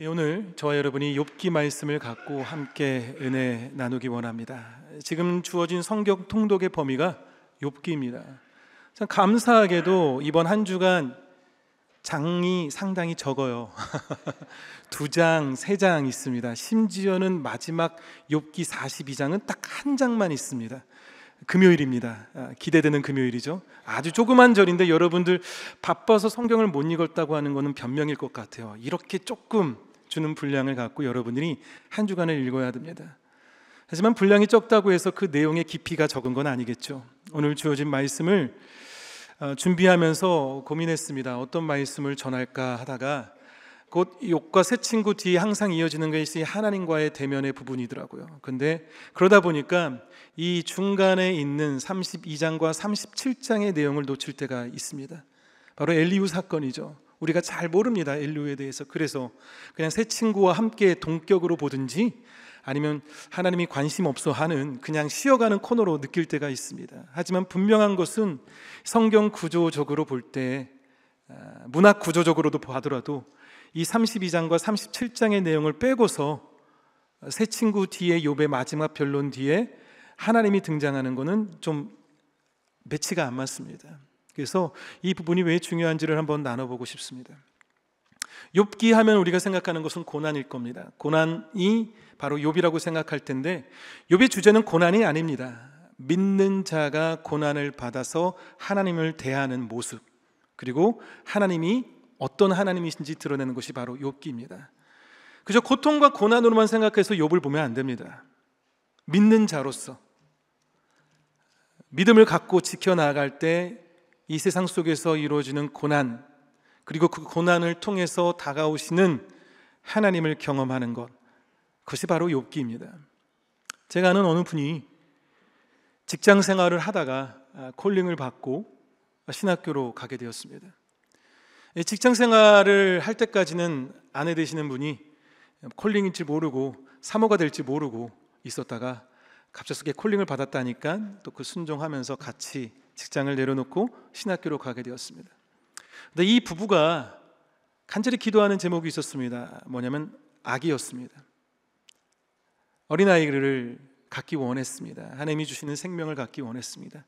예, 오늘 저와 여러분이 욥기 말씀을 갖고 함께 은혜 나누기 원합니다. 지금 주어진 성격 통독의 범위가 욥기입니다. 감사하게도 이번 한 주간 장이 상당히 적어요. 두 장, 세 장 있습니다. 심지어는 마지막 욥기 42장은 딱 한 장만 있습니다. 금요일입니다. 아, 기대되는 금요일이죠. 아주 조그만 절인데 여러분들 바빠서 성경을 못 읽었다고 하는 것은 변명일 것 같아요. 이렇게 조금 주는 분량을 갖고 여러분들이 한 주간을 읽어야 됩니다. 하지만 분량이 적다고 해서 그 내용의 깊이가 적은 건 아니겠죠. 오늘 주어진 말씀을 어, 준비하면서 고민했습니다. 어떤 말씀을 전할까 하다가 곧 욕과 새 친구 뒤에 항상 이어지는 것이 하나님과의 대면의 부분이더라고요. 근데 그러다 보니까 이 중간에 있는 32장과 37장의 내용을 놓칠 때가 있습니다. 바로 엘리우 사건이죠. 우리가 잘 모릅니다. 인류에 대해서. 그래서 그냥 새 친구와 함께 동격으로 보든지 아니면 하나님이 관심 없어 하는 그냥 쉬어가는 코너로 느낄 때가 있습니다. 하지만 분명한 것은 성경 구조적으로 볼때 아, 문학 구조적으로도 보더라도이 32장과 37장의 내용을 빼고서 새 친구 뒤에 욥의 마지막 변론 뒤에 하나님이 등장하는 것은 좀 매치가 안 맞습니다. 그래서 이 부분이 왜 중요한지를 한번 나눠보고 싶습니다. 욥기 하면 우리가 생각하는 것은 고난일 겁니다. 고난이 바로 욥이라고 생각할 텐데 욥의 주제는 고난이 아닙니다. 믿는 자가 고난을 받아서 하나님을 대하는 모습 그리고 하나님이 어떤 하나님이신지 드러내는 것이 바로 욥기입니다. 그저 고통과 고난으로만 생각해서 욥을 보면 안 됩니다. 믿는 자로서 믿음을 갖고 지켜 나아갈 때이 세상 속에서 이루어지는 고난, 그리고 그 고난을 통해서 다가오시는 하나님을 경험하는 것. 그것이 바로 욥기입니다. 제가 아는 어느 분이 직장 생활을 하다가 아, 콜링을 받고 신학교로 가게 되었습니다. 직장 생활을 할 때까지는 아내 되시는 분이 콜링인지 모르고 사모가 될지 모르고 있었다가 갑자기 콜링을 받았다니까 또 그 순종하면서 같이 직장을 내려놓고 신학교로 가게 되었습니다. 근데 이 부부가 간절히 기도하는 제목이 있었습니다. 뭐냐면 아기였습니다. 어린아이를 갖기 원했습니다. 하나님이 주시는 생명을 갖기 원했습니다.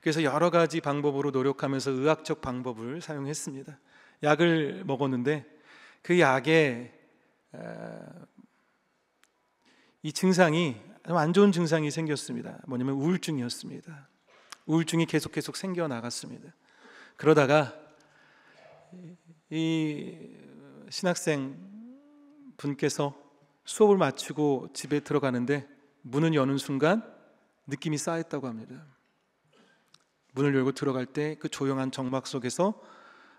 그래서 여러 가지 방법으로 노력하면서 의학적 방법을 사용했습니다. 약을 먹었는데 그 약에 어, 이 증상이 안 좋은 증상이 생겼습니다. 뭐냐면 우울증이었습니다. 우울증이 계속 계속 생겨 나갔습니다. 그러다가 이 신학생 분께서 수업을 마치고 집에 들어가는데 문을 여는 순간 느낌이 쌓였다고 합니다. 문을 열고 들어갈 때 그 조용한 정막 속에서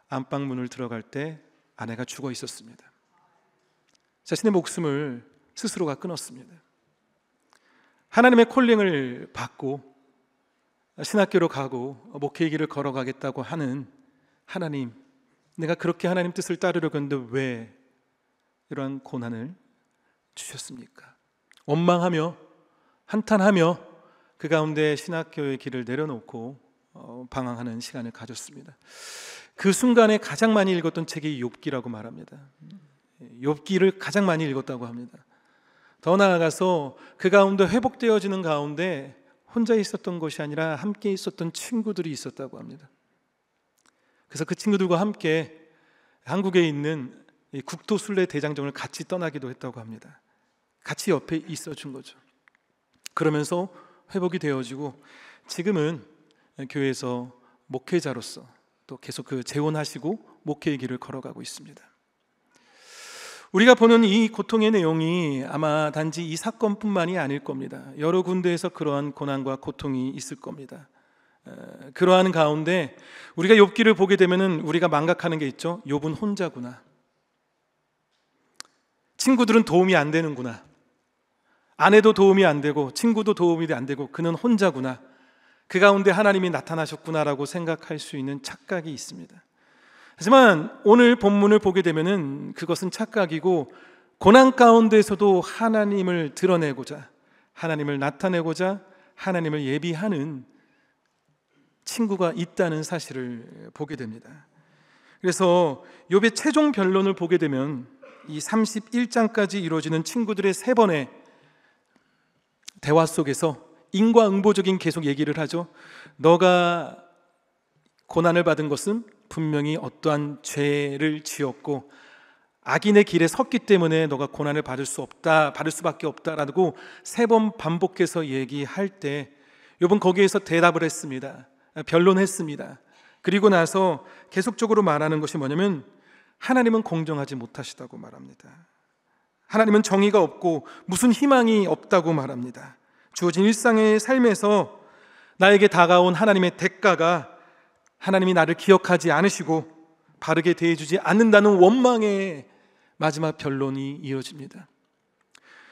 안방 문을 들어갈 때 아내가 죽어 있었습니다. 자신의 목숨을 스스로가 끊었습니다. 하나님의 콜링을 받고 신학교로 가고 목회의 길을 걸어가겠다고 하는 하나님, 내가 그렇게 하나님 뜻을 따르려는데 고했왜 이러한 고난을 주셨습니까? 원망하며 한탄하며 그 가운데 신학교의 길을 내려놓고 어, 방황하는 시간을 가졌습니다. 그 순간에 가장 많이 읽었던 책이 욥기라고 말합니다. 욥기를 가장 많이 읽었다고 합니다. 더 나아가서 그 가운데 회복되어지는 가운데 혼자 있었던 것이 아니라 함께 있었던 친구들이 있었다고 합니다. 그래서 그 친구들과 함께 한국에 있는 국토순례 대장정을 같이 떠나기도 했다고 합니다. 같이 옆에 있어 준 거죠. 그러면서 회복이 되어지고 지금은 교회에서 목회자로서 또 계속 그 재혼하시고 목회의 길을 걸어가고 있습니다. 우리가 보는 이 고통의 내용이 아마 단지 이 사건뿐만이 아닐 겁니다. 여러 군데에서 그러한 고난과 고통이 있을 겁니다. 그러한 가운데 우리가 욥기를 보게 되면은 우리가 망각하는 게 있죠. 욥은 혼자구나. 친구들은 도움이 안 되는구나. 아내도 도움이 안 되고 친구도 도움이 안 되고 그는 혼자구나. 그 가운데 하나님이 나타나셨구나라고 생각할 수 있는 착각이 있습니다. 하지만 오늘 본문을 보게 되면은 그것은 착각이고 고난 가운데서도 하나님을 드러내고자 하나님을 나타내고자 하나님을 예비하는 친구가 있다는 사실을 보게 됩니다. 그래서 욥의 최종 변론을 보게 되면 이 31장까지 이루어지는 친구들의 세 번의 대화 속에서 인과응보적인 계속 얘기를 하죠. 너가 고난을 받은 것은 분명히 어떠한 죄를 지었고 악인의 길에 섰기 때문에 너가 고난을 받을 수 없다, 받을 수밖에 없다라고 세 번 반복해서 얘기할 때 요번 거기에서 대답을 했습니다. 아, 변론했습니다. 그리고 나서 계속적으로 말하는 것이 뭐냐면 하나님은 공정하지 못하시다고 말합니다. 하나님은 정의가 없고 무슨 희망이 없다고 말합니다. 주어진 일상의 삶에서 나에게 다가온 하나님의 대가가 하나님이 나를 기억하지 않으시고 바르게 대해주지 않는다는 원망의 마지막 변론이 이어집니다.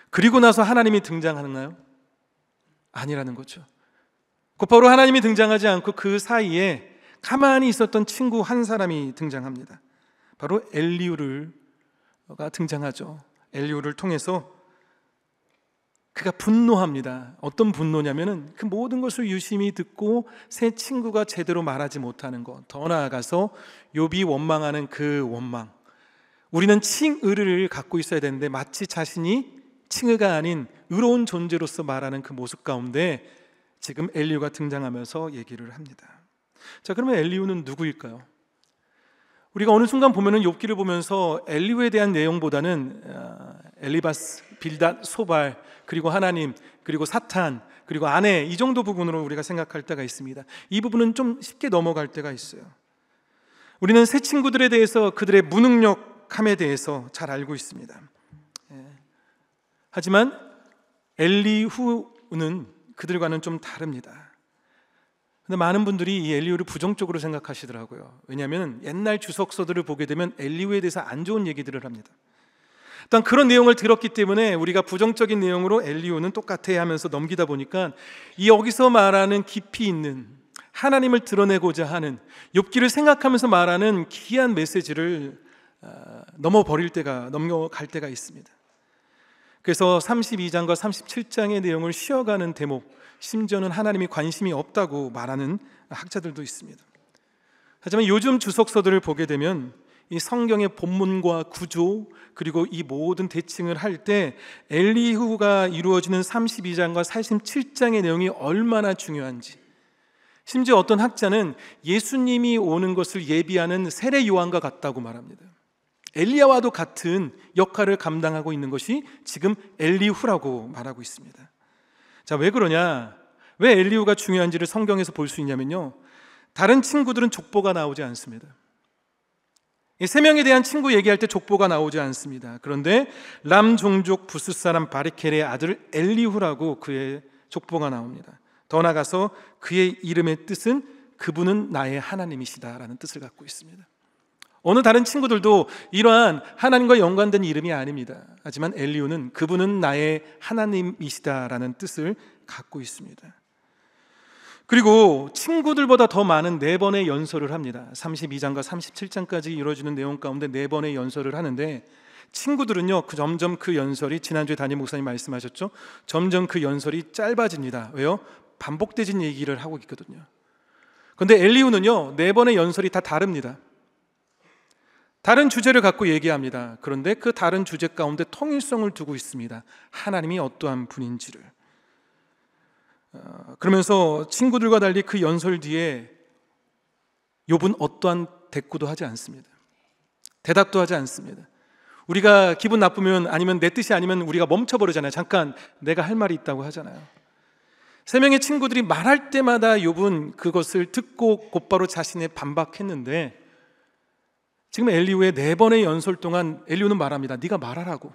그리고 나서 하나님이 등장하나요? 아니라는 거죠. 곧바로 하나님이 등장하지 않고 그 사이에 가만히 있었던 친구 한 사람이 등장합니다. 바로 엘리우를 등장하죠. 엘리우를 통해서 그가 분노합니다. 어떤 분노냐면은 그 모든 것을 유심히 듣고 새 친구가 제대로 말하지 못하는 것. 더 나아가서 욥이 원망하는 그 원망. 우리는 칭의를 갖고 있어야 되는데 마치 자신이 칭의가 아닌 의로운 존재로서 말하는 그 모습 가운데 지금 엘리우가 등장하면서 얘기를 합니다. 자, 그러면 엘리우는 누구일까요? 우리가 어느 순간 보면은 욥기를 보면서 엘리우에 대한 내용보다는 아, 엘리바스, 빌닷, 소발, 그리고 하나님, 그리고 사탄, 그리고 아내 이 정도 부분으로 우리가 생각할 때가 있습니다. 이 부분은 좀 쉽게 넘어갈 때가 있어요. 우리는 새 친구들에 대해서 그들의 무능력함에 대해서 잘 알고 있습니다. 예. 하지만 엘리후는 그들과는 좀 다릅니다. 근데 많은 분들이 이 엘리후를 부정적으로 생각하시더라고요. 왜냐하면 옛날 주석서들을 보게 되면 엘리후에 대해서 안 좋은 얘기들을 합니다. 일단 그런 내용을 들었기 때문에 우리가 부정적인 내용으로 엘리오는 똑같아 하면서 넘기다 보니까 이 여기서 말하는 깊이 있는 하나님을 드러내고자 하는 욥기를 생각하면서 말하는 귀한 메시지를 아, 넘어버릴 때가 넘겨갈 때가 있습니다. 그래서 32장과 37장의 내용을 쉬어가는 대목, 심지어는 하나님이 관심이 없다고 말하는 학자들도 있습니다. 하지만 요즘 주석서들을 보게 되면 이 성경의 본문과 구조 그리고 이 모든 대칭을 할 때 엘리후가 이루어지는 32장과 47장의 내용이 얼마나 중요한지 심지어 어떤 학자는 예수님이 오는 것을 예비하는 세례 요한과 같다고 말합니다. 엘리야와도 같은 역할을 감당하고 있는 것이 지금 엘리후라고 말하고 있습니다. 자, 왜 그러냐? 왜 엘리후가 중요한지를 성경에서 볼 수 있냐면요. 다른 친구들은 족보가 나오지 않습니다. 이세 명에 대한 친구 얘기할 때 족보가 나오지 않습니다. 그런데 람 종족 부스 사람 바리켈의 아들 엘리후라고 그의 족보가 나옵니다. 더 나가서 그의 이름의 뜻은 그분은 나의 하나님이시다라는 뜻을 갖고 있습니다. 어느 다른 친구들도 이러한 하나님과 연관된 이름이 아닙니다. 하지만 엘리후는 그분은 나의 하나님이시다라는 뜻을 갖고 있습니다. 그리고 친구들보다 더 많은 네 번의 연설을 합니다. 32장과 37장까지 이루어지는 내용 가운데 네 번의 연설을 하는데 친구들은요, 그 점점 그 연설이 지난주에 담임 목사님 말씀하셨죠? 점점 그 연설이 짧아집니다. 왜요? 반복되진 얘기를 하고 있거든요. 근데 엘리우는요, 네 번의 연설이 다 다릅니다. 다른 주제를 갖고 얘기합니다. 그런데 그 다른 주제 가운데 통일성을 두고 있습니다. 하나님이 어떠한 분인지를. 어, 그러면서 친구들과 달리 그 연설 뒤에 욥은 어떠한 대꾸도 하지 않습니다. 대답도 하지 않습니다. 우리가 기분 나쁘면 아니면 내 뜻이 아니면 우리가 멈춰버리잖아요. 잠깐 내가 할 말이 있다고 하잖아요. 세 명의 친구들이 말할 때마다 욥은 그것을 듣고 곧바로 자신의 반박했는데 지금 엘리우의 네 번의 연설 동안 엘리우는 말합니다. 네가 말하라고.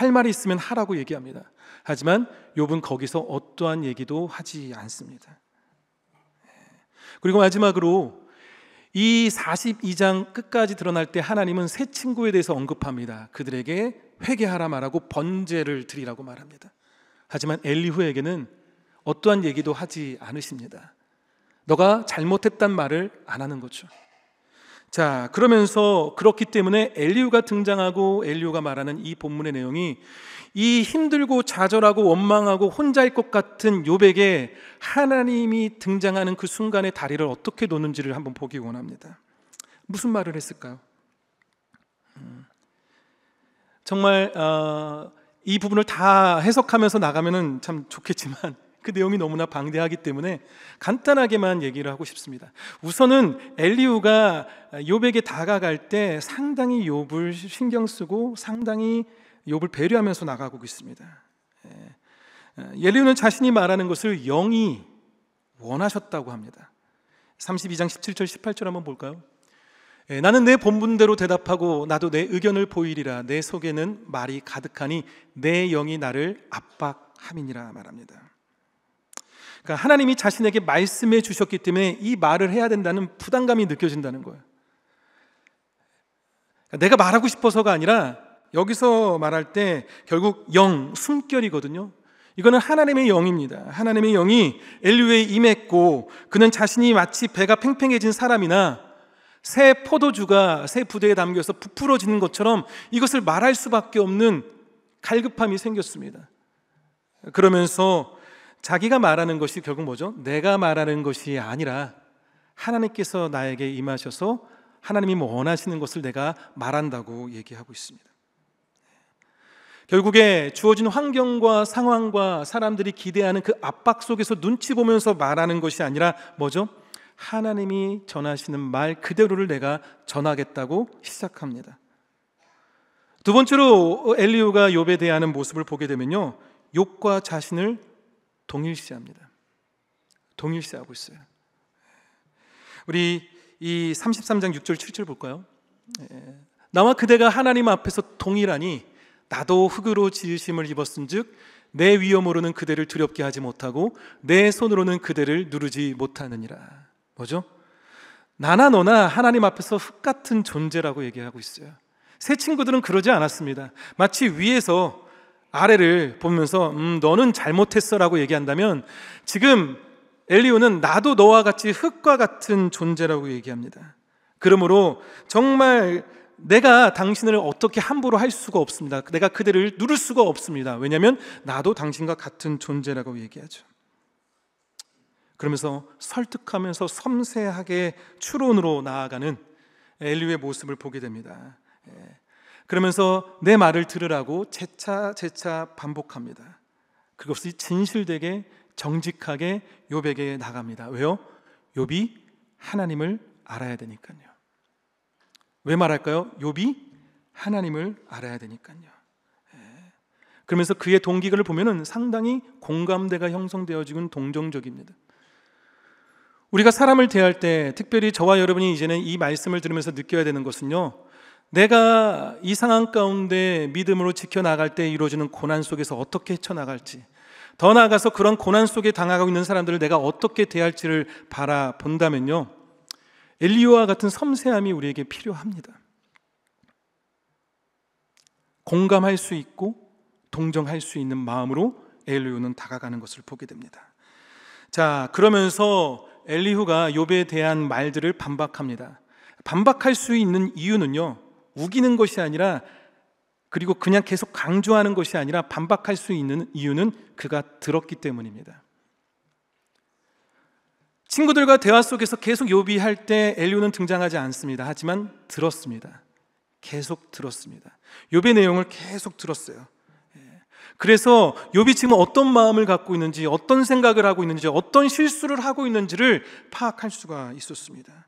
할 말이 있으면 하라고 얘기합니다. 하지만 욥은 거기서 어떠한 얘기도 하지 않습니다. 그리고 마지막으로 이 42장 끝까지 드러날 때 하나님은 새 친구에 대해서 언급합니다. 그들에게 회개하라 말하고 번제를 드리라고 말합니다. 하지만 엘리후에게는 어떠한 얘기도 하지 않으십니다. 너가 잘못했단 말을 안 하는 거죠. 자, 그러면서 그렇기 때문에 엘리우가 등장하고 엘리우가 말하는 이 본문의 내용이 이 힘들고 좌절하고 원망하고 혼자일 것 같은 요백에 하나님이 등장하는 그 순간에 다리를 어떻게 놓는지를 한번 보기 원합니다. 무슨 말을 했을까요? 음. 정말 어, 이 부분을 다 해석하면서 나가면참 좋겠지만 그 내용이 너무나 방대하기 때문에 간단하게만 얘기를 하고 싶습니다. 우선은 엘리우가 욥에게 다가갈 때 상당히 욥을 신경 쓰고 상당히 욥을 배려하면서 나가고 있습니다. 예. 엘리우는 자신이 말하는 것을 영이 원하셨다고 합니다. 32장 17절 18절 한번 볼까요? 예, 나는 내 본분대로 대답하고 나도 내 의견을 보이리라 내 속에는 말이 가득하니 내 영이 나를 압박함이니라 말합니다. 그러니까 하나님이 자신에게 말씀해 주셨기 때문에 이 말을 해야 된다는 부담감이 느껴진다는 거예요. 그러니까 내가 말하고 싶어서가 아니라 여기서 말할 때 결국 영, 숨결이거든요. 이거는 하나님의 영입니다. 하나님의 영이 엘리우에 임했고 그는 자신이 마치 배가 팽팽해진 사람이나 새 포도주가 새 부대에 담겨서 부풀어지는 것처럼 이것을 말할 수밖에 없는 갈급함이 생겼습니다. 그러면서 자기가 말하는 것이 결국 뭐죠? 내가 말하는 것이 아니라 하나님께서 나에게 임하셔서 하나님이 뭐 원하시는 것을 내가 말한다고 얘기하고 있습니다. 결국에 주어진 환경과 상황과 사람들이 기대하는 그 압박 속에서 눈치 보면서 말하는 것이 아니라 뭐죠? 하나님이 전하시는 말 그대로를 내가 전하겠다고 시작합니다. 두 번째로 엘리오가 욥에 대하는 모습을 보게 되면요. 욥과 자신을 동일시합니다. 동일시하고 있어요. 우리 이 33장 6절 7절 볼까요? 예. 나와 그대가 하나님 앞에서 동일하니 나도 흙으로 지으심을 입었은즉 내 위험으로는 그대를 두렵게 하지 못하고 내 손으로는 그대를 누르지 못하느니라. 뭐죠? 나나 너나 하나님 앞에서 흙 같은 존재라고 얘기하고 있어요. 새 친구들은 그러지 않았습니다. 마치 위에서 아래를 보면서 음, 너는 잘못했어라고 얘기한다면 지금 엘리오는 나도 너와 같이 흙과 같은 존재라고 얘기합니다. 그러므로 정말 내가 당신을 어떻게 함부로 할 수가 없습니다. 내가 그대를 누를 수가 없습니다. 왜냐하면 나도 당신과 같은 존재라고 얘기하죠. 그러면서 설득하면서 섬세하게 추론으로 나아가는 엘리오의 모습을 보게 됩니다. 예. 그러면서 내 말을 들으라고 재차 재차 반복합니다. 그것이 진실되게 정직하게 요백에 나갑니다. 왜요? 요비 하나님을 알아야 되니까요. 왜 말할까요? 요비 하나님을 알아야 되니까요. 예. 그러면서 그의 동기를 보면은 상당히 공감대가 형성되어지고 동정적입니다. 우리가 사람을 대할 때 특별히 저와 여러분이 이제는 이 말씀을 들으면서 느껴야 되는 것은요. 내가 이 상황 가운데 믿음으로 지켜나갈 때 이루어지는 고난 속에서 어떻게 헤쳐나갈지, 더 나아가서 그런 고난 속에 당하고 있는 사람들을 내가 어떻게 대할지를 바라본다면요. 엘리오와 같은 섬세함이 우리에게 필요합니다. 공감할 수 있고 동정할 수 있는 마음으로 엘리오는 다가가는 것을 보게 됩니다. 자, 그러면서 엘리후가 욥에 대한 말들을 반박합니다. 반박할 수 있는 이유는요. 우기는 것이 아니라 그리고 그냥 계속 강조하는 것이 아니라 반박할 수 있는 이유는 그가 들었기 때문입니다. 친구들과 대화 속에서 계속 요비할 때 엘리오는 등장하지 않습니다. 하지만 들었습니다. 계속 들었습니다. 요비 내용을 계속 들었어요. 예. 그래서 요비 지금 어떤 마음을 갖고 있는지, 어떤 생각을 하고 있는지, 어떤 실수를 하고 있는지를 파악할 수가 있었습니다.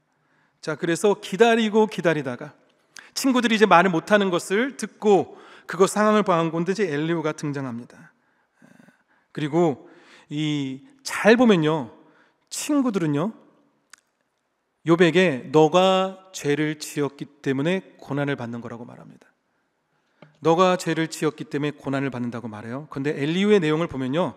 자, 그래서 기다리고 기다리다가 친구들이 이제 말을 못하는 것을 듣고 그것 상황을 봐한 건데 이제 엘리오가 등장합니다. 그리고 이 잘 보면요 친구들은요 요백에 너가 죄를 지었기 때문에 고난을 받는 거라고 말합니다. 너가 죄를 지었기 때문에 고난을 받는다고 말해요. 근데 엘리오의 내용을 보면요.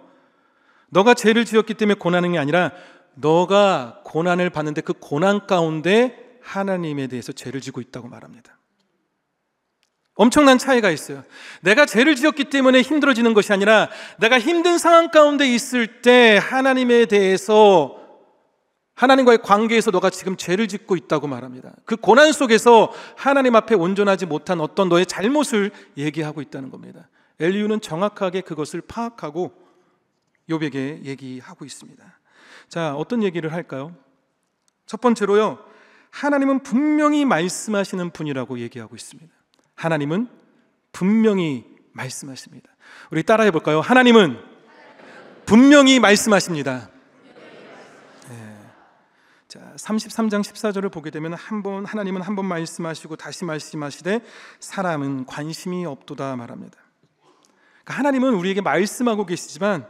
너가 죄를 지었기 때문에 고난하는게 아니라 너가 고난을 받는데 그 고난 가운데 하나님에 대해서 죄를 지고 있다고 말합니다. 엄청난 차이가 있어요. 내가 죄를 지었기 때문에 힘들어지는 것이 아니라 내가 힘든 상황 가운데 있을 때 하나님에 대해서 하나님과의 관계에서 너가 지금 죄를 짓고 있다고 말합니다. 그 고난 속에서 하나님 앞에 온전하지 못한 어떤 너의 잘못을 얘기하고 있다는 겁니다. 엘리우는 정확하게 그것을 파악하고 요백에 얘기하고 있습니다. 자, 어떤 얘기를 할까요? 첫 번째로요. 하나님은 분명히 말씀하시는 분이라고 얘기하고 있습니다. 하나님은 분명히 말씀하십니다. 우리 따라해 볼까요? 하나님은 분명히 말씀하십니다. 33장 예. 14절을 보게 되면 한 번 하나님은 한 번 말씀하시고 다시 말씀하시되 사람은 관심이 없도다 말합니다. 그러니까 하나님은 우리에게 말씀하고 계시지만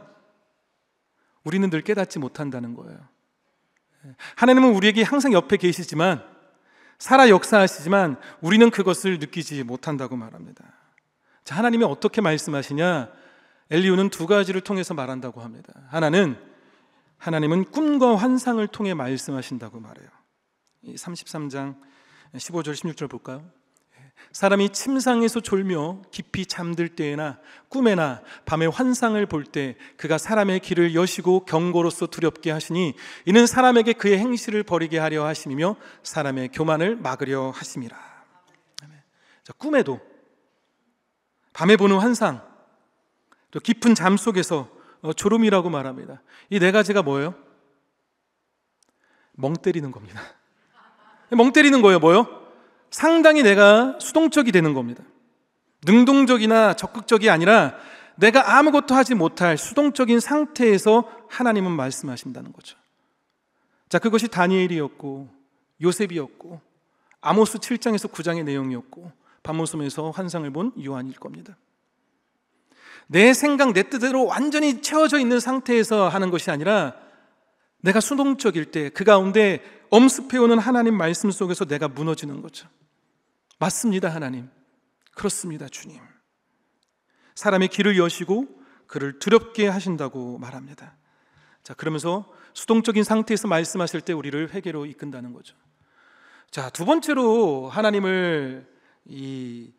우리는 늘 깨닫지 못한다는 거예요. 예. 하나님은 우리에게 항상 옆에 계시지만 살아 역사하시지만 우리는 그것을 느끼지 못한다고 말합니다. 자, 하나님이 어떻게 말씀하시냐? 엘리오는 두 가지를 통해서 말한다고 합니다. 하나는 하나님은 꿈과 환상을 통해 말씀하신다고 말해요. 33장 15절 16절 볼까요? 사람이 침상에서 졸며 깊이 잠들 때에나 꿈에나 밤에 환상을 볼 때 그가 사람의 길을 여시고 경고로서 두렵게 하시니 이는 사람에게 그의 행실을 버리게 하려 하심이며 사람의 교만을 막으려 하심이라. 자, 꿈에도 밤에 보는 환상 또 깊은 잠 속에서 어, 졸음이라고 말합니다. 이 네 가지가 뭐예요? 멍 때리는 겁니다. 멍 때리는 거예요, 뭐요? 상당히 내가 수동적이 되는 겁니다. 능동적이나 적극적이 아니라 내가 아무것도 하지 못할 수동적인 상태에서 하나님은 말씀하신다는 거죠. 자, 그것이 다니엘이었고 요셉이었고 아모스 7장에서 9장의 내용이었고 밤모섬에서 환상을 본 요한일 겁니다. 내 생각, 내 뜻대로 완전히 채워져 있는 상태에서 하는 것이 아니라 내가 수동적일 때 그 가운데 엄습해오는 하나님 말씀 속에서 내가 무너지는 거죠. 맞습니다, 하나님. 그렇습니다, 주님. 사람의 길을 여시고 그를 두렵게 하신다고 말합니다. 자, 그러면서 수동적인 상태에서 말씀하실 때 우리를 회개로 이끈다는 거죠. 자, 두 번째로 하나님을 이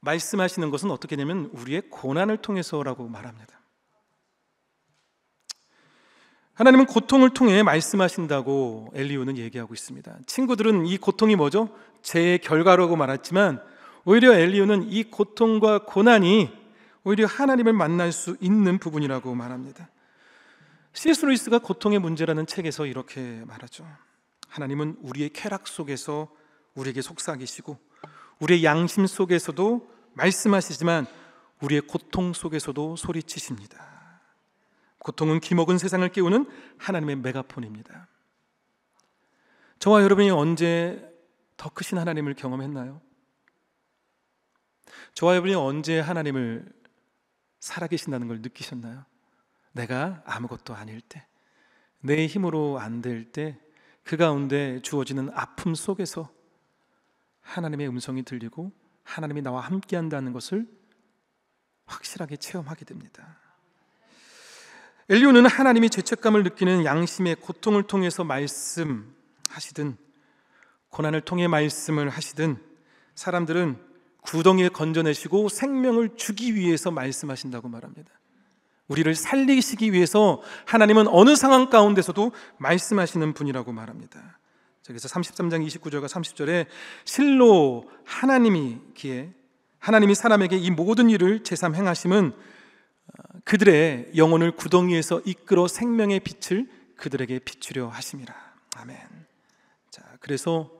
말씀하시는 것은 어떻게 되면 우리의 고난을 통해서라고 말합니다. 하나님은 고통을 통해 말씀하신다고 엘리오는 얘기하고 있습니다. 친구들은 이 고통이 뭐죠? 죄의 결과라고 말했지만 오히려 엘리오는 이 고통과 고난이 오히려 하나님을 만날 수 있는 부분이라고 말합니다. C.S. 루이스가 고통의 문제라는 책에서 이렇게 말하죠. 하나님은 우리의 쾌락 속에서 우리에게 속삭이시고 우리의 양심 속에서도 말씀하시지만 우리의 고통 속에서도 소리치십니다. 고통은 기먹은 세상을 깨우는 하나님의 메가폰입니다. 저와 여러분이 언제 더 크신 하나님을 경험했나요? 저와 여러분이 언제 하나님을 살아계신다는 걸 느끼셨나요? 내가 아무것도 아닐 때, 내 힘으로 안 될 때, 그 가운데 주어지는 아픔 속에서 하나님의 음성이 들리고 하나님이 나와 함께 한다는 것을 확실하게 체험하게 됩니다. 엘리오는 하나님이 죄책감을 느끼는 양심의 고통을 통해서 말씀하시든 고난을 통해 말씀을 하시든 사람들은 구덩이에 건져내시고 생명을 주기 위해서 말씀하신다고 말합니다. 우리를 살리시기 위해서 하나님은 어느 상황 가운데서도 말씀하시는 분이라고 말합니다. 그래서 33장 29절과 30절에 실로 하나님이기에 하나님이 사람에게 이 모든 일을 제삼 행하심은 그들의 영혼을 구덩이에서 이끌어 생명의 빛을 그들에게 비추려 하십니다. 아멘. 자, 그래서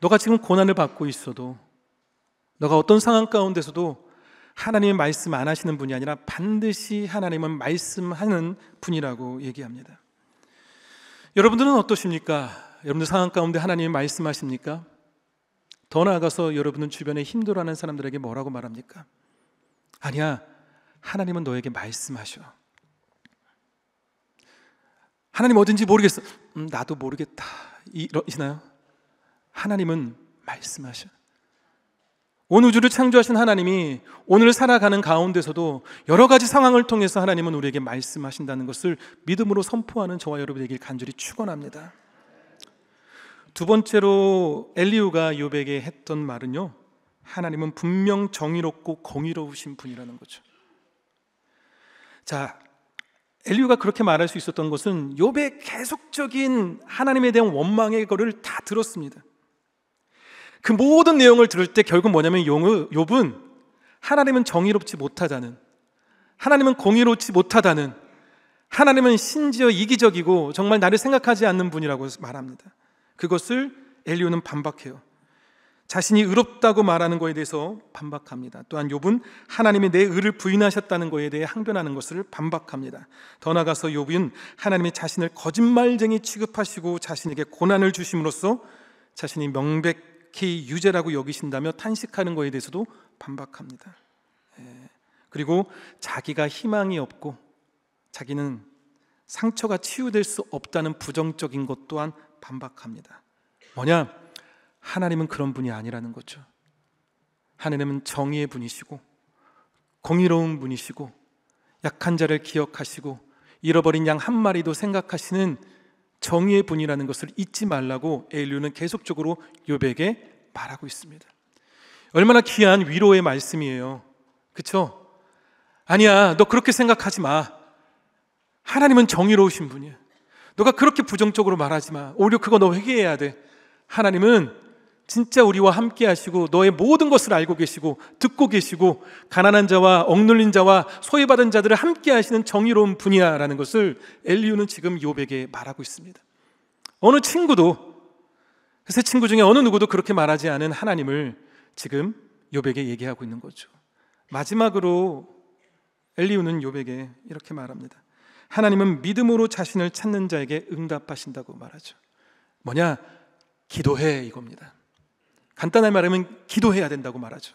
너가 지금 고난을 받고 있어도 너가 어떤 상황 가운데서도 하나님의 말씀 안 하시는 분이 아니라 반드시 하나님은 말씀하는 분이라고 얘기합니다. 여러분들은 어떠십니까? 여러분들 상황 가운데 하나님이 말씀하십니까? 더 나아가서 여러분은 주변에 힘들어하는 사람들에게 뭐라고 말합니까? 아니야. 하나님은 너에게 말씀하셔. 하나님 어딘지 모르겠어. 음, 나도 모르겠다. 이러시나요? 하나님은 말씀하셔. 온 우주를 창조하신 하나님이 오늘 살아가는 가운데서도 여러 가지 상황을 통해서 하나님은 우리에게 말씀하신다는 것을 믿음으로 선포하는 저와 여러분에게 간절히 축원합니다. 두 번째로 엘리우가 욥에 했던 말은요. 하나님은 분명 정의롭고 공의로우신 분이라는 거죠. 자, 엘리우가 그렇게 말할 수 있었던 것은 욥의 계속적인 하나님에 대한 원망의 거를 다 들었습니다. 그 모든 내용을 들을 때 결국 뭐냐면 욥은 하나님은 정의롭지 못하다는 하나님은 공의롭지 못하다는 하나님은 심지어 이기적이고 정말 나를 생각하지 않는 분이라고 말합니다. 그것을 엘리우는 반박해요. 자신이 의롭다고 말하는 것에 대해서 반박합니다. 또한 욥은 하나님이 내 의를 부인하셨다는 것에 대해 항변하는 것을 반박합니다. 더 나아가서 욥은 하나님이 자신을 거짓말쟁이 취급하시고 자신에게 고난을 주심으로써 자신이 명백히 유죄라고 여기신다며 탄식하는 것에 대해서도 반박합니다. 예. 그리고 자기가 희망이 없고 자기는 상처가 치유될 수 없다는 부정적인 것 또한 반박합니다. 뭐냐? 하나님은 그런 분이 아니라는 거죠. 하나님은 정의의 분이시고 공의로운 분이시고 약한 자를 기억하시고 잃어버린 양 한 마리도 생각하시는 정의의 분이라는 것을 잊지 말라고 에일류는 계속적으로 요백에 말하고 있습니다. 얼마나 귀한 위로의 말씀이에요. 그쵸? 아니야, 너 그렇게 생각하지 마. 하나님은 정의로우신 분이야. 너가 그렇게 부정적으로 말하지 마. 오히려 그거 너 회개해야 돼. 하나님은 진짜 우리와 함께 하시고 너의 모든 것을 알고 계시고 듣고 계시고 가난한 자와 억눌린 자와 소외받은 자들을 함께 하시는 정의로운 분이야라는 것을 엘리우는 지금 요백에 말하고 있습니다. 어느 친구도 세 친구 중에 어느 누구도 그렇게 말하지 않은 하나님을 지금 요백에 얘기하고 있는 거죠. 마지막으로 엘리우는 요백에 이렇게 말합니다. 하나님은 믿음으로 자신을 찾는 자에게 응답하신다고 말하죠. 뭐냐? 기도해 이겁니다. 간단하 말하면 기도해야 된다고 말하죠.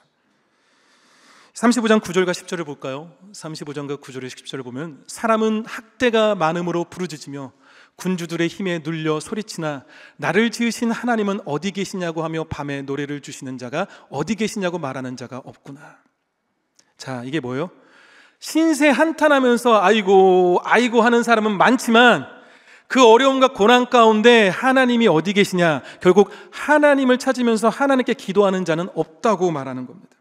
35장 9절과 10절을 볼까요? 35장과 9절의 10절을 보면 사람은 학대가 많음으로 부르짖으며 군주들의 힘에 눌려 소리치나 나를 지으신 하나님은 어디 계시냐고 하며 밤에 노래를 주시는 자가 어디 계시냐고 말하는 자가 없구나. 자, 이게 뭐예요? 신세 한탄하면서 아이고 아이고 하는 사람은 많지만 그 어려움과 고난 가운데 하나님이 어디 계시냐? 결국 하나님을 찾으면서 하나님께 기도하는 자는 없다고 말하는 겁니다.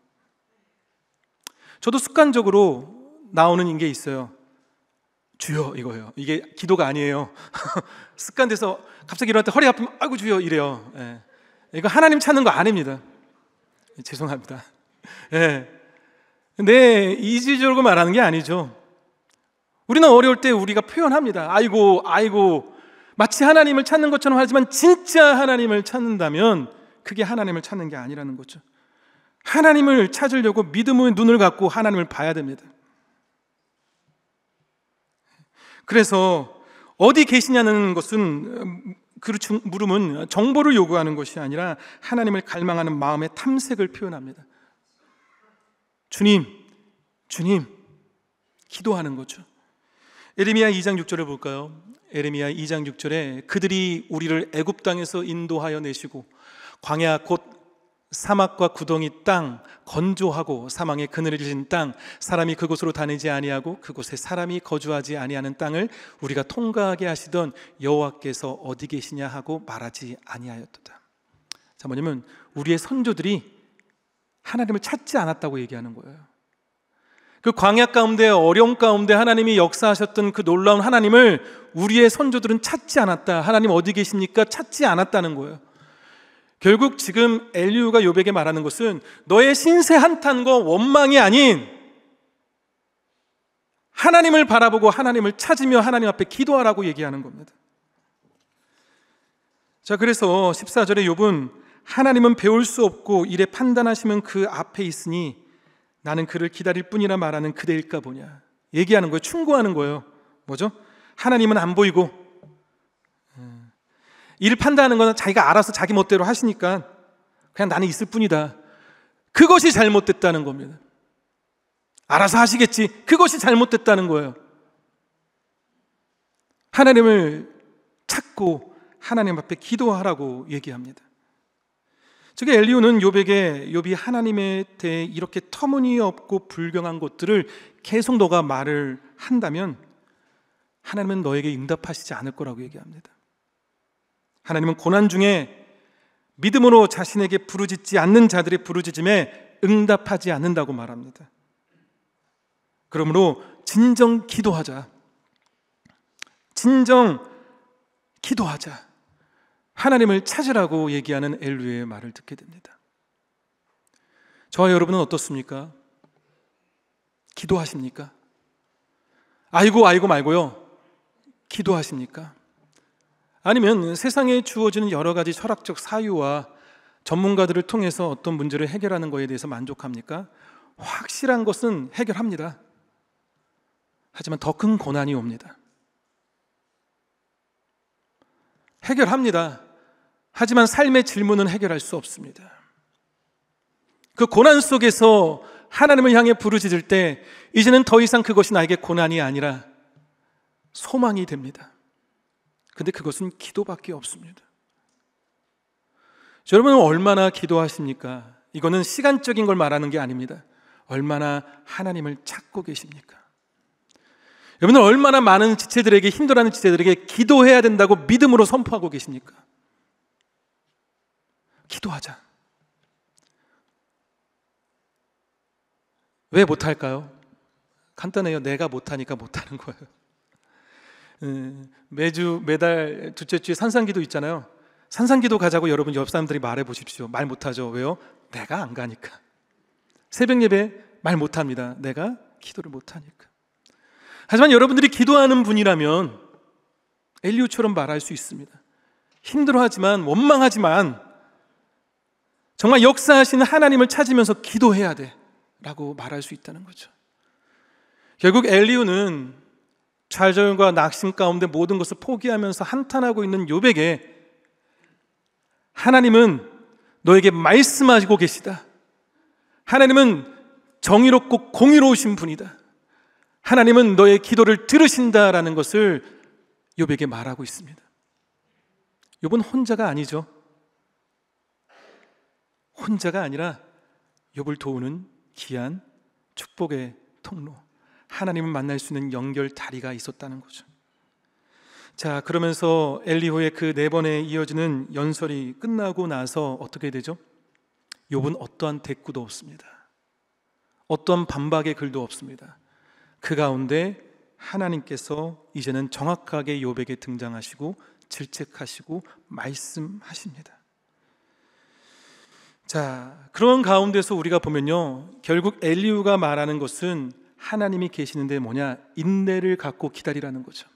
저도 습관적으로 나오는 게 있어요. 주여 이거예요. 이게 기도가 아니에요. 습관돼서 갑자기 일어났다 허리 아프면 아이고 주여 이래요. 예. 이거 하나님 찾는 거 아닙니다. 죄송합니다. 예. 근데 이지적으로 말하는 게 아니죠. 우리는 어려울 때 우리가 표현합니다. 아이고, 아이고. 마치 하나님을 찾는 것처럼 하지만 진짜 하나님을 찾는다면 그게 하나님을 찾는 게 아니라는 거죠. 하나님을 찾으려고 믿음의 눈을 갖고 하나님을 봐야 됩니다. 그래서 어디 계시냐는 것은 그 물음은 정보를 요구하는 것이 아니라 하나님을 갈망하는 마음의 탐색을 표현합니다. 주님, 주님, 기도하는 거죠. 에르미야 2장 6절을 볼까요? 에레미야 2장 6절에 그들이 우리를 애굽 땅에서 인도하여 내시고 광야 곧 사막과 구덩이 땅 건조하고 사망의 그늘을 지신 땅 사람이 그곳으로 다니지 아니하고 그곳에 사람이 거주하지 아니하는 땅을 우리가 통과하게 하시던 여호와께서 어디 계시냐 하고 말하지 아니하였도다. 자 뭐냐면 우리의 선조들이 하나님을 찾지 않았다고 얘기하는 거예요. 그 광야 가운데 어려움 가운데 하나님이 역사하셨던 그 놀라운 하나님을 우리의 선조들은 찾지 않았다. 하나님 어디 계십니까? 찾지 않았다는 거예요. 결국 지금 엘리우가 요백에 말하는 것은 너의 신세 한탄과 원망이 아닌 하나님을 바라보고 하나님을 찾으며 하나님 앞에 기도하라고 얘기하는 겁니다. 자, 그래서 14절에 욥은 하나님은 배울 수 없고 일에 판단하시면 그 앞에 있으니 나는 그를 기다릴 뿐이라 말하는 그대일까 보냐. 얘기하는 거예요. 충고하는 거예요. 뭐죠? 하나님은 안 보이고 일 예. 판단하는 건 자기가 알아서 자기 멋대로 하시니까 그냥 나는 있을 뿐이다. 그것이 잘못됐다는 겁니다. 알아서 하시겠지. 그것이 잘못됐다는 거예요. 하나님을 찾고 하나님 앞에 기도하라고 얘기합니다. 특히 엘리오는 욥에게 욥이 하나님에 대해 이렇게 터무니없고 불경한 것들을 계속 너가 말을 한다면 하나님은 너에게 응답하시지 않을 거라고 얘기합니다. 하나님은 고난 중에 믿음으로 자신에게 부르짖지 않는 자들의 부르짖음에 응답하지 않는다고 말합니다. 그러므로 진정 기도하자. 진정 기도하자. 하나님을 찾으라고 얘기하는 엘루의 말을 듣게 됩니다. 저와 여러분은 어떻습니까? 기도하십니까? 아이고, 아이고 말고요. 기도하십니까? 아니면 세상에 주어지는 여러 가지 철학적 사유와 전문가들을 통해서 어떤 문제를 해결하는 것에 대해서 만족합니까? 확실한 것은 해결합니다. 하지만 더 큰 고난이 옵니다. 해결합니다. 하지만 삶의 질문은 해결할 수 없습니다. 그 고난 속에서 하나님을 향해 부르짖을 때 이제는 더 이상 그것이 나에게 고난이 아니라 소망이 됩니다. 근데 그것은 기도밖에 없습니다. 여러분은 얼마나 기도하십니까? 이거는 시간적인 걸 말하는 게 아닙니다. 얼마나 하나님을 찾고 계십니까? 여러분은 얼마나 많은 지체들에게 힘들어하는 지체들에게 기도해야 된다고 믿음으로 선포하고 계십니까? 기도하자. 왜 못할까요? 간단해요. 내가 못하니까 못하는 거예요. 음, 매주 매달 둘째 주에 산상기도 있잖아요. 산상기도 가자고 여러분 옆 사람들이 말해 보십시오. 말 못하죠. 왜요? 내가 안 가니까. 새벽 예배 말 못합니다. 내가 기도를 못하니까. 하지만 여러분들이 기도하는 분이라면 엘리오처럼 말할 수 있습니다. 힘들어하지만 원망하지만 정말 역사하시는 하나님을 찾으면서 기도해야 돼. 라고 말할 수 있다는 거죠. 결국 엘리우는 좌절과 낙심 가운데 모든 것을 포기하면서 한탄하고 있는 요백에 하나님은 너에게 말씀하시고 계시다. 하나님은 정의롭고 공의로우신 분이다. 하나님은 너의 기도를 들으신다라는 것을 요백에 말하고 있습니다. 요번 혼자가 아니죠. 혼자가 아니라 욥을 도우는 귀한 축복의 통로, 하나님을 만날 수 있는 연결 다리가 있었다는 거죠. 자, 그러면서 엘리호의 그 네 번에 이어지는 연설이 끝나고 나서 어떻게 되죠? 욥은 어떠한 대꾸도 없습니다. 어떠한 반박의 글도 없습니다. 그 가운데 하나님께서 이제는 정확하게 욥에게 등장하시고 질책하시고 말씀하십니다. 자, 그런 가운데서 우리가 보면요. 결국 엘리우가 말하는 것은 하나님이 계시는데 뭐냐? 인내를 갖고 기다리라는 거죠.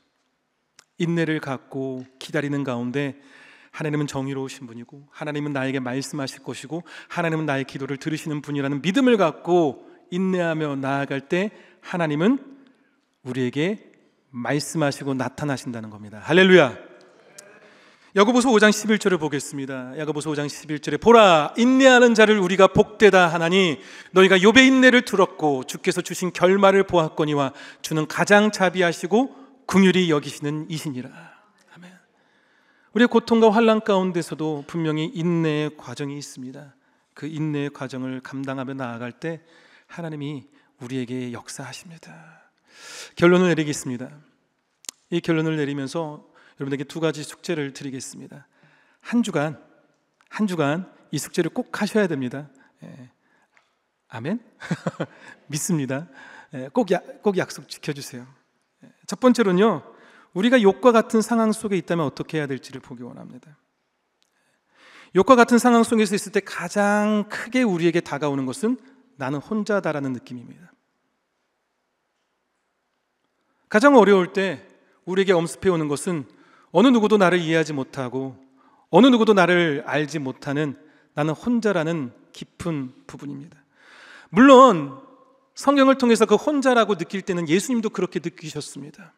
인내를 갖고 기다리는 가운데 하나님은 정의로우신 분이고 하나님은 나에게 말씀하실 것이고 하나님은 나의 기도를 들으시는 분이라는 믿음을 갖고 인내하며 나아갈 때 하나님은 우리에게 말씀하시고 나타나신다는 겁니다. 할렐루야. 야고보서 5장 11절을 보겠습니다. 야고보서 5장 11절에 보라 인내하는 자를 우리가 복되다 하나니 너희가 요배 인내를 들었고 주께서 주신 결말을 보았거니와 주는 가장 자비하시고 긍휼히 여기시는 이신이라. 아멘. 우리의 고통과 환란 가운데서도 분명히 인내의 과정이 있습니다. 그 인내의 과정을 감당하며 나아갈 때 하나님이 우리에게 역사하십니다. 결론을 내리겠습니다. 이 결론을 내리면서 여러분에게 두 가지 숙제를 드리겠습니다. 한 주간 한 주간 이 숙제를 꼭 하셔야 됩니다. 예. 아멘? 믿습니다. 예, 꼭, 야, 꼭 약속 지켜주세요. 예. 첫 번째로는요, 우리가 욕과 같은 상황 속에 있다면 어떻게 해야 될지를 보기 원합니다. 욕과 같은 상황 속에서 있을 때 가장 크게 우리에게 다가오는 것은 나는 혼자다라는 느낌입니다. 가장 어려울 때 우리에게 엄습해 오는 것은 어느 누구도 나를 이해하지 못하고 어느 누구도 나를 알지 못하는 나는 혼자라는 깊은 부분입니다. 물론 성경을 통해서 그 혼자라고 느낄 때는 예수님도 그렇게 느끼셨습니다.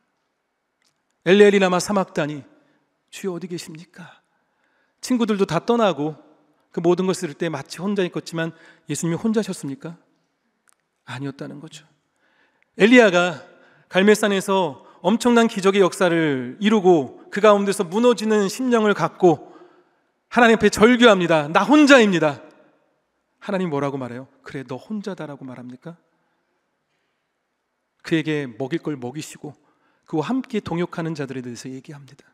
엘레엘이나마 사막다니 주여 어디 계십니까? 친구들도 다 떠나고 그 모든 것을 쓸때 마치 혼자 있겠지만 예수님이 혼자셨습니까? 아니었다는 거죠. 엘리야가 갈멜산에서 엄청난 기적의 역사를 이루고 그 가운데서 무너지는 심령을 갖고 하나님 앞에 절규합니다. 나 혼자입니다. 하나님 뭐라고 말해요? 그래, 너 혼자다라고 말합니까? 그에게 먹일 걸 먹이시고 그와 함께 동역하는 자들에 대해서 얘기합니다.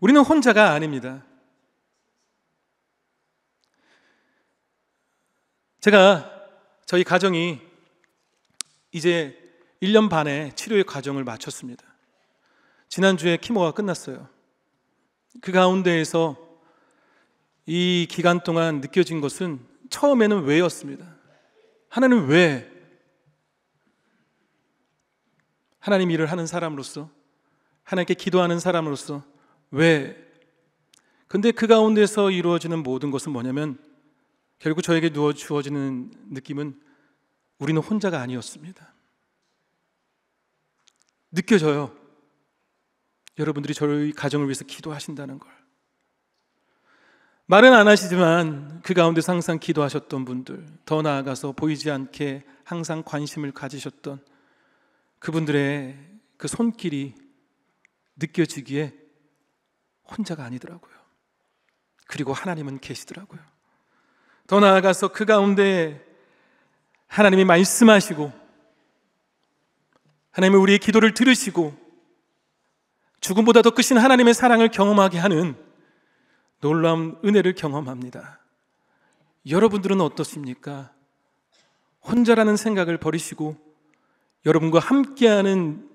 우리는 혼자가 아닙니다. 제가 저희 가정이 이제 1년 반의 치료의 과정을 마쳤습니다. 지난주에 키모가 끝났어요. 그 가운데에서 이 기간 동안 느껴진 것은 처음에는 왜였습니다. 하나는 왜? 하나님 일을 하는 사람으로서, 하나님께 기도하는 사람으로서, 왜? 근데 그 가운데서 이루어지는 모든 것은 뭐냐면, 결국 저에게 주어지는 느낌은 우리는 혼자가 아니었습니다. 느껴져요. 여러분들이 저희 가정을 위해서 기도하신다는 걸. 말은 안 하시지만 그 가운데서 항상 기도하셨던 분들, 더 나아가서 보이지 않게 항상 관심을 가지셨던 그분들의 그 손길이 느껴지기에 혼자가 아니더라고요. 그리고 하나님은 계시더라고요. 더 나아가서 그 가운데 하나님이 말씀하시고 하나님의 우리의 기도를 들으시고 죽음보다 더 크신 하나님의 사랑을 경험하게 하는 놀라운 은혜를 경험합니다. 여러분들은 어떻습니까? 혼자라는 생각을 버리시고 여러분과 함께하는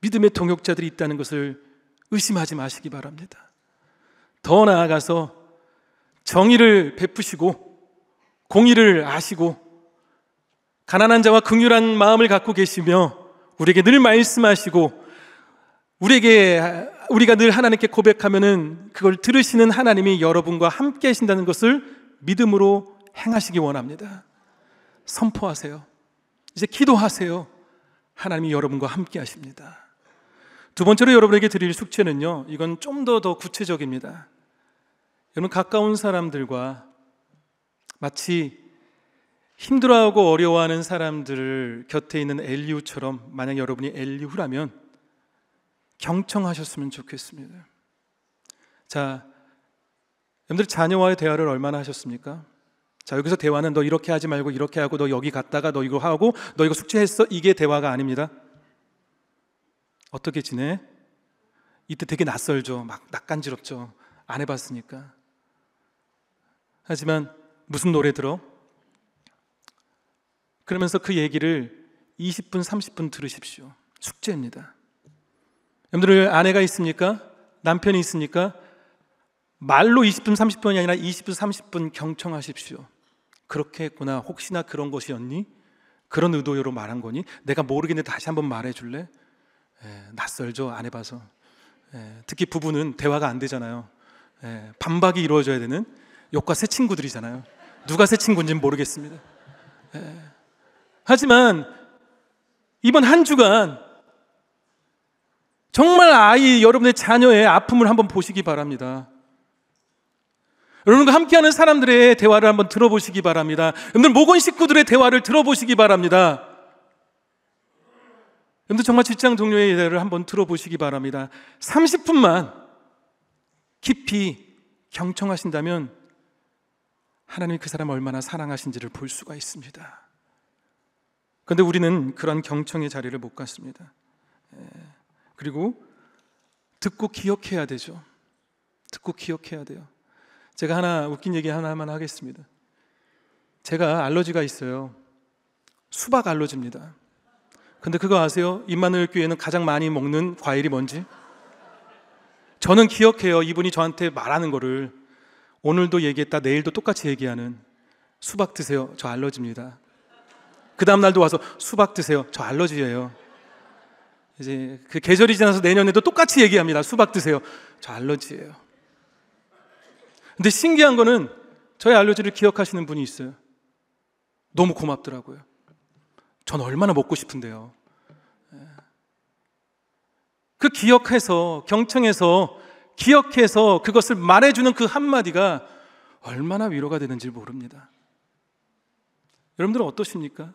믿음의 동역자들이 있다는 것을 의심하지 마시기 바랍니다. 더 나아가서 정의를 베푸시고 공의를 아시고 가난한 자와 극률한 마음을 갖고 계시며 우리에게 늘 말씀하시고 우리에게 우리가 늘 하나님께 고백하면은 그걸 들으시는 하나님이 여러분과 함께 하신다는 것을 믿음으로 행하시기 원합니다. 선포하세요. 이제 기도하세요. 하나님이 여러분과 함께 하십니다. 두 번째로 여러분에게 드릴 숙제는요. 이건 좀 더더 더 구체적입니다. 여러분 가까운 사람들과 마치 힘들어하고 어려워하는 사람들을 곁에 있는 엘리우처럼 만약 여러분이 엘리후라면 경청하셨으면 좋겠습니다. 자, 여러분들 자녀와의 대화를 얼마나 하셨습니까? 자, 여기서 대화는 너 이렇게 하지 말고 이렇게 하고 너 여기 갔다가 너 이거 하고 너 이거 숙제했어. 이게 대화가 아닙니다. 어떻게 지내? 이때 되게 낯설죠. 막 낯간지럽죠. 안 해봤으니까. 하지만 무슨 노래 들어? 그러면서 그 얘기를 20분, 30분 들으십시오. 숙제입니다. 여러분들 아내가 있습니까? 남편이 있습니까? 말로 20분, 30분이 아니라 20분, 30분 경청하십시오. 그렇게 했구나. 혹시나 그런 것이었니? 그런 의도로 말한 거니? 내가 모르겠는데 다시 한번 말해 줄래? 예, 낯설죠. 안 해봐서. 예, 특히 부부는 대화가 안 되잖아요. 예, 반박이 이루어져야 되는 욕과 새 친구들이잖아요. 누가 새 친구인지는 모르겠습니다. 예. 하지만 이번 한 주간 정말 아이, 여러분의 자녀의 아픔을 한번 보시기 바랍니다. 여러분과 함께하는 사람들의 대화를 한번 들어보시기 바랍니다. 여러분들 모건 식구들의 대화를 들어보시기 바랍니다. 여러분들 정말 직장 동료의 대화를 한번 들어보시기 바랍니다. 30분만 깊이 경청하신다면 하나님이 그 사람 얼마나 사랑하신지를 볼 수가 있습니다. 그런데 우리는 그런 경청의 자리를 못 갔습니다. 예. 그리고 듣고 기억해야 되죠. 듣고 기억해야 돼요. 제가 하나 웃긴 얘기 하나만 하겠습니다. 제가 알러지가 있어요. 수박 알러지입니다. 근데 그거 아세요? 입만을 기에는 가장 많이 먹는 과일이 뭔지? 저는 기억해요. 이분이 저한테 말하는 거를 오늘도 얘기했다, 내일도 똑같이 얘기하는 수박 드세요. 저 알러지입니다. 그 다음날도 와서 수박 드세요. 저 알러지예요. 이제 그 계절이 지나서 내년에도 똑같이 얘기합니다. 수박 드세요. 저 알러지예요. 근데 신기한 거는 저의 알러지를 기억하시는 분이 있어요. 너무 고맙더라고요. 전 얼마나 먹고 싶은데요. 예. 그 기억해서, 경청해서, 기억해서 그것을 말해주는 그 한마디가 얼마나 위로가 되는지 모릅니다. 여러분들은 어떠십니까?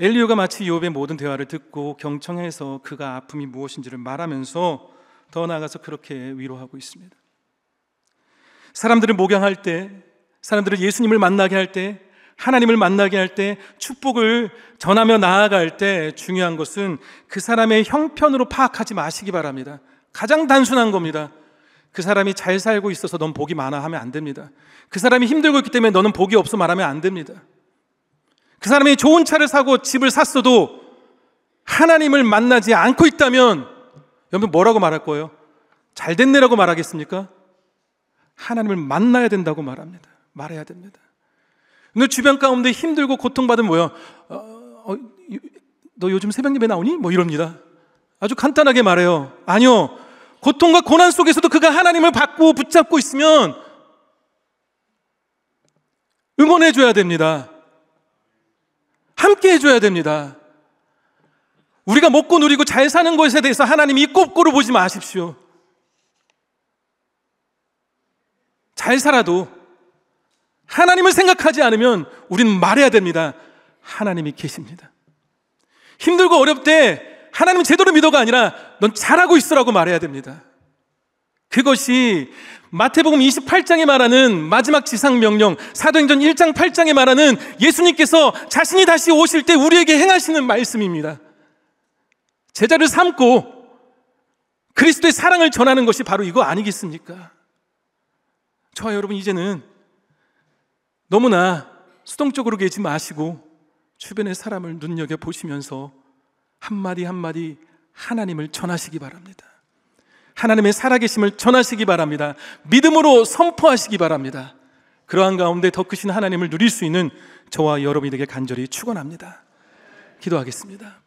엘리오가 마치 요업의 모든 대화를 듣고 경청해서 그가 아픔이 무엇인지를 말하면서 더 나아가서 그렇게 위로하고 있습니다. 사람들을 목양할 때, 사람들을 예수님을 만나게 할 때, 하나님을 만나게 할 때, 축복을 전하며 나아갈 때 중요한 것은 그 사람의 형편으로 파악하지 마시기 바랍니다. 가장 단순한 겁니다. 그 사람이 잘 살고 있어서 넌 복이 많아 하면 안 됩니다. 그 사람이 힘들고 있기 때문에 너는 복이 없어 말하면 안 됩니다. 그 사람이 좋은 차를 사고 집을 샀어도 하나님을 만나지 않고 있다면 여러분 뭐라고 말할 거예요? 잘 됐네라고 말하겠습니까? 하나님을 만나야 된다고 말합니다. 말해야 됩니다. 근데 주변 가운데 힘들고 고통받은 뭐야? 어, 어, 너 요즘 새벽 예배 나오니? 뭐 이럽니다. 아주 간단하게 말해요. 아니요. 고통과 고난 속에서도 그가 하나님을 받고 붙잡고 있으면 응원해줘야 됩니다. 함께 해줘야 됩니다. 우리가 먹고 누리고 잘 사는 것에 대해서 하나님이 꼽고를 보지 마십시오. 잘 살아도 하나님을 생각하지 않으면 우리는 말해야 됩니다. 하나님이 계십니다. 힘들고 어렵대 하나님 제대로 믿어가 아니라 넌 잘하고 있으라고 말해야 됩니다. 그것이 마태복음 28장에 말하는 마지막 지상 명령, 사도행전 1장 8장에 말하는 예수님께서 자신이 다시 오실 때 우리에게 행하시는 말씀입니다. 제자를 삼고 그리스도의 사랑을 전하는 것이 바로 이거 아니겠습니까? 저와 여러분 이제는 너무나 수동적으로 계지 마시고 주변의 사람을 눈여겨 보시면서 한마디 한마디 하나님을 전하시기 바랍니다. 하나님의 살아계심을 전하시기 바랍니다. 믿음으로 선포하시기 바랍니다. 그러한 가운데 더 크신 하나님을 누릴 수 있는 저와 여러분이 되길 간절히 축원합니다. 기도하겠습니다.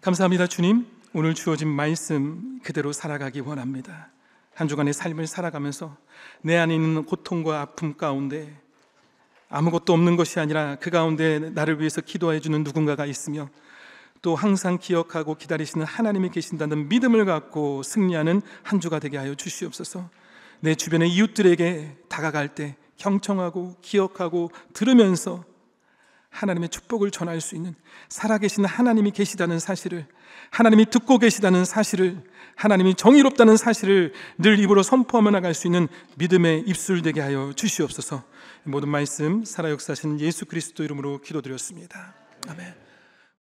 감사합니다, 주님. 오늘 주어진 말씀 그대로 살아가기 원합니다. 한 주간의 삶을 살아가면서 내 안에 있는 고통과 아픔 가운데 아무것도 없는 것이 아니라 그 가운데 나를 위해서 기도해 주는 누군가가 있으며 또 항상 기억하고 기다리시는 하나님이 계신다는 믿음을 갖고 승리하는 한 주가 되게 하여 주시옵소서. 내 주변의 이웃들에게 다가갈 때 경청하고 기억하고 들으면서 하나님의 축복을 전할 수 있는 살아계신 하나님이 계시다는 사실을 하나님이 듣고 계시다는 사실을 하나님이 정의롭다는 사실을 늘 입으로 선포하며 나갈 수 있는 믿음의 입술 되게 하여 주시옵소서 모든 말씀 살아 역사하신 예수 그리스도 이름으로 기도드렸습니다 아멘.